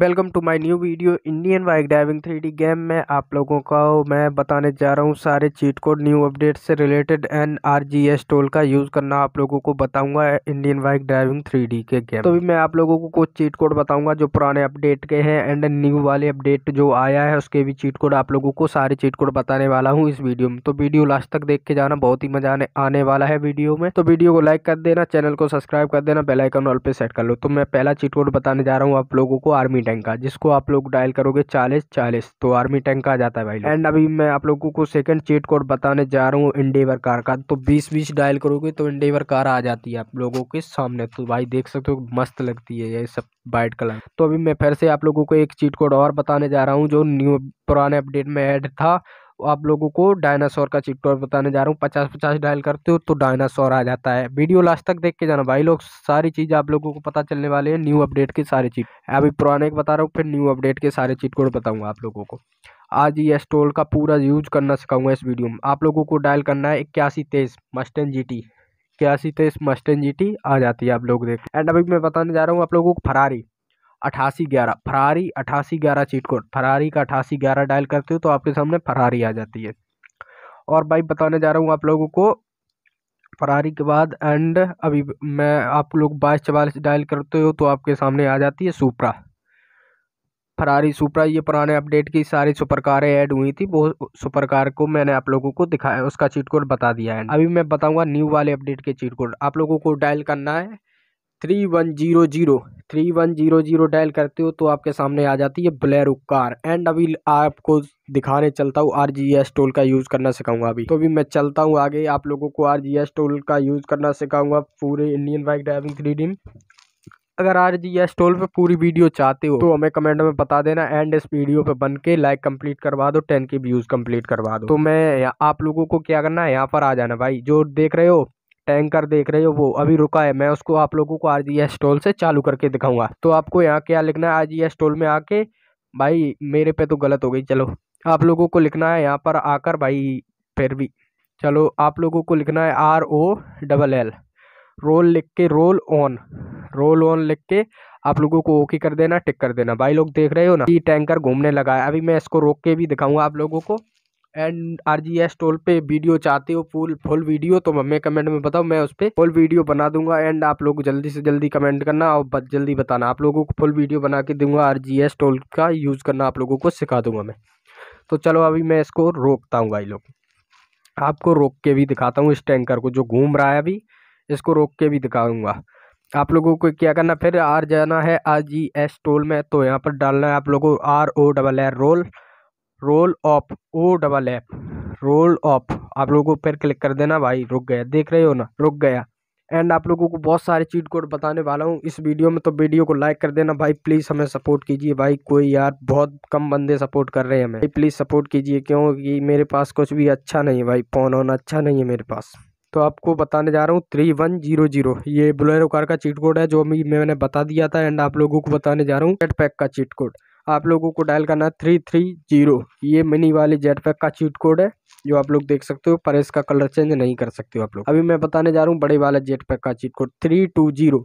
welcome to my new video Indian bike driving three game में आप लोगों का मैं बताने जा रहा हूँ सारे चीट कोड न्यू अपडेट से related N R G S tool का यूज़ करना आप लोगों को बताऊंगा इंडियन बाइक ड्राइविंग थ्री के गेम तो भी मैं आप लोगों को कुछ चीट कोड बताऊंगा जो पुराने अपडेट के हैं एंड न्यू वाले अपडेट जो आया है उसके भी चीट कोड आप लोगों को सारे चीट कोड बताने वाला हूँ इस वीडियो में तो वीडियो लास्ट तक देख के जाना बहुत ही मजा आने वाला है वीडियो में तो वीडियो को लाइक कर देना चैनल को सब्सक्राइब कर देना बेलाइकन ऑल पर सेट कर लो तो मैं पहला चीट कोड बताने जा रहा हूँ आप लोगों को आर्मी टैंक का जिसको आप लोग डायल करोगे चालीस चालीस तो आर्मी टैंक आ जाता है भाई एंड अभी मैं आप लोगों को सेकंड चीट कोड बताने जा रहा हूँ इंडेवर कार का तो बीस बीस डायल करोगे तो इंडेवर कार आ जाती है आप लोगों के सामने तो भाई देख सकते हो मस्त लगती है ये सब वाइट कलर तो अभी मैं फिर से आप लोगों को एक चीट कोड और बताने जा रहा हूँ जो न्यू पुराने अपडेट में एड था तो आप लोगों को डायनासोर का चिटकोर बताने जा रहा हूँ पचास पचास डायल करते हो तो डायनासोर आ जाता है वीडियो लास्ट तक देख के जाना भाई लोग सारी चीज़ आप लोगों को पता चलने वाले हैं न्यू अपडेट के सारे चीट अभी पुराने के बता रहा हूँ फिर न्यू अपडेट के सारे कोड बताऊँगा आप लोगों को आज ये स्टोल का पूरा यूज करना सिखाऊंगा इस वीडियो में आप लोगों को डायल करना है इक्यासी तेईस मस्टेन जी टी इक्यासी तेईस मस्टेन जी टी आ जाती है आप लोग देख एंड अभी मैं बताने जा रहा हूँ आप लोगों को फरारी अठासी ग्यारह फरारी अठासी ग्यारह चीट कोड फरारी का अठासी ग्यारह डायल करते हो तो आपके सामने फरारी आ जाती है और भाई बताने जा रहा हूँ आप लोगों को फरारी के बाद एंड अभी मैं आप लोग बाईस चवालीस डायल करते हो तो आपके सामने आ जाती है सुपरा फरारी सुपरा ये पुराने अपडेट की सारी सुपर कारें ऐड हुई थी वो सुपर कार को मैंने आप लोगों को दिखाया उसका चीट कोड बता दिया है अभी मैं बताऊंगा न्यू वाले अपडेट के चीट कोड आप लोगों को डायल करना है three one zero zero three one zero zero dial करते हो तो आपके सामने आ जाती है ब्लैरो कार एंड अभी आपको दिखाने चलता हूँ आर जी एस टोल का यूज़ करना सिखाऊंगा अभी तो अभी मैं चलता हूँ आगे आप लोगों को आर जी एस टोल का यूज़ करना सिखाऊंगा पूरे Indian bike driving three D अगर आर जी एस टोल पर पूरी वीडियो चाहते हो तो हमें कमेंट में बता देना एंड इस वीडियो पे बन के लाइक कंप्लीट करवा दो टेन के व्यूज़ कंप्लीट करवा दो तो मैं आप लोगों को क्या करना है यहाँ पर आ जाना भाई जो देख रहे हो टैंकर देख रहे हो वो अभी रुका है मैं उसको आप लोगों को आर जी एस टोल से चालू करके दिखाऊंगा तो आपको यहाँ क्या लिखना है आर जी एस टोल में आके भाई मेरे पे तो गलत हो गई चलो आप लोगों को लिखना है यहाँ पर आकर भाई फिर भी चलो आप लोगों को लिखना है R O double L roll लिख के रोल ऑन रोल ऑन लिख के आप लोगों को ओके कर देना टिक कर देना भाई लोग देख रहे हो ना ये टैंकर घूमने लगा है अभी मैं इसको रोक के भी दिखाऊंगा आप लोगों को and R G S tool पे वीडियो चाहते हो फुल फुल वीडियो तो हमें कमेंट में बताओ मैं उस पर फुल वीडियो बना दूंगा एंड आप लोग जल्दी से जल्दी कमेंट करना और जल्दी बताना आप लोगों को फुल वीडियो बना के दूंगा आर जी एस टोल का यूज़ करना आप लोगों को सिखा दूंगा मैं तो चलो अभी मैं इसको रोकता हूँ भाई लोग आपको रोक के भी दिखाता हूँ इस टैंकर को जो घूम रहा है अभी इसको रोक के भी दिखाऊँगा आप लोगों को क्या करना फिर आर जाना है आर जी एस टोल में तो यहाँ पर डालना है आप लोगों को R O double R roll roll of O double F roll of आप लोगों को फिर क्लिक कर देना भाई रुक गया देख रहे हो ना रुक गया एंड आप लोगों को बहुत सारे चीट कोड बताने वाला हूँ इस वीडियो में तो वीडियो को लाइक कर देना भाई प्लीज़ हमें सपोर्ट कीजिए भाई कोई यार बहुत कम बंदे सपोर्ट कर रहे हैं हमें प्लीज़ सपोर्ट कीजिए क्योंकि मेरे पास कुछ भी अच्छा नहीं है भाई फ़ोन ऑन अच्छा नहीं है मेरे पास तो आपको बताने जा रहा हूँ थ्री वन जीरो जीरो ये बुलेरो कार का चीट कोड है जो मैंने बता दिया था एंड आप लोगों को बताने जा रहा हूँ पेट पैक का चीट कोड आप लोगों को डायल करना है थ्री थ्री जीरो ये मिनी वाले जेट पैक का चीट कोड है जो आप लोग देख सकते हो पर इसका कलर चेंज नहीं कर सकते हो आप लोग अभी मैं बताने जा रहा हूँ बड़े वाले जेट पैक का cheat code three two zero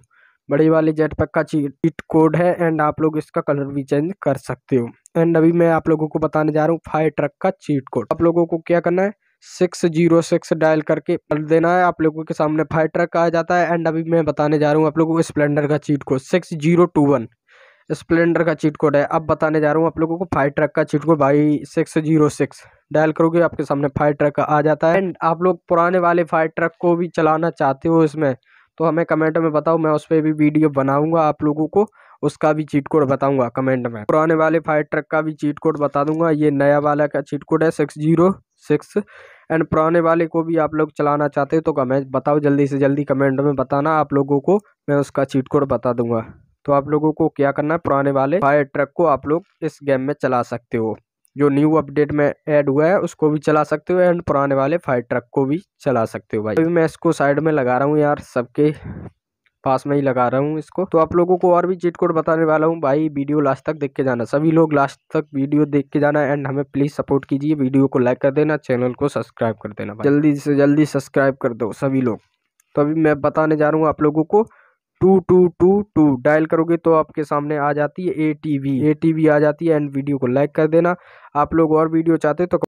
बड़े वाले जेट पैक का चीट कोड है एंड आप लोग इसका कलर भी चेंज कर सकते हो एंड अभी मैं आप लोगों को बताने जा रहा हूँ फायर ट्रक का चीट कोड आप लोगों को क्या करना है सिक्स जीरो सिक्स डायल करके कर देना है आप लोगों के सामने फायर ट्रक आ जाता है एंड अभी मैं बताने जा रहा हूँ आप लोगों को स्प्लेंडर का cheat code six zero two one Splendor का चीट कोड है अब बताने जा रहा हूँ आप लोगों को फाइव ट्रक का चीट कोड भाई सिक्स जीरो सिक्स डायल करोगे आपके सामने फाइव ट्रक आ जाता है एंड आप लोग पुराने वाले फाइव ट्रक को भी चलाना चाहते हो इसमें तो हमें कमेंट में बताओ मैं उस पर भी वीडियो बनाऊँगा आप लोगों को उसका भी चीट कोड बताऊँगा कमेंट में पुराने वाले फाइव ट्रक का भी चीट कोड बता दूंगा ये नया वाला का चीट कोड है सिक्स जीरो सिक्स एंड पुराने वाले को भी आप लोग चलाना चाहते हो तो कमेंट बताओ जल्दी से जल्दी कमेंट में बताना आप लोगों को मैं उसका चीट कोड बता दूंगा तो आप लोगों को क्या करना है पुराने वाले फायर ट्रक को आप लोग इस गेम में चला सकते हो जो न्यू अपडेट में ऐड हुआ है उसको भी चला सकते हो एंड पुराने वाले फायर ट्रक को भी चला सकते हो भाई अभी मैं इसको साइड में लगा रहा हूँ यार सबके पास में ही लगा रहा हूँ इसको तो आप लोगों को और भी चीट कोड बताने वाला हूँ भाई वीडियो लास्ट तक देख के जाना सभी लोग लास्ट तक वीडियो देख के जाना एंड हमें प्लीज़ सपोर्ट कीजिए वीडियो को लाइक कर देना चैनल को सब्सक्राइब कर देना जल्दी से जल्दी सब्सक्राइब कर दो सभी लोग तो अभी मैं बताने जा रहा हूँ आप लोगों को two two two two dial करोगे तो आपके सामने आ जाती है A T V A T V आ जाती है एंड वीडियो को लाइक कर देना आप लोग और वीडियो चाहते तो